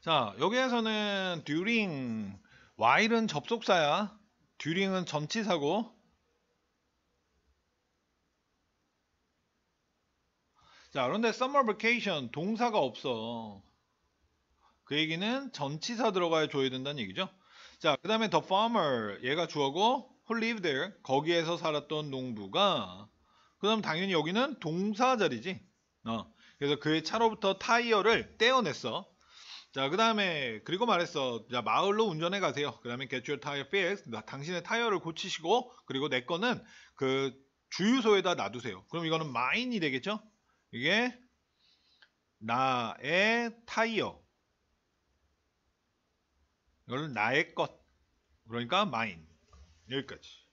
자 여기에서는 during while은 접속사야 during은 전치사고 자 그런데 summer vacation 동사가 없어 그 얘기는 전치사 들어가야 줘야 된다는 얘기죠 자 그 다음에 the farmer 얘가 주어고 who lived there 거기에서 살았던 농부가 그 다음 당연히 여기는 동사 자리지 어. 그래서 그의 차로부터 타이어를 떼어냈어 자, 그 다음에, 그리고 말했어. 자, 마을로 운전해 가세요. 그 다음에 get your tire fixed. 당신의 타이어를 고치시고, 그리고 내 거는 그 주유소에다 놔두세요. 그럼 이거는 mine이 되겠죠? 이게 나의 타이어. 이거는 나의 것. 그러니까 mine. 여기까지.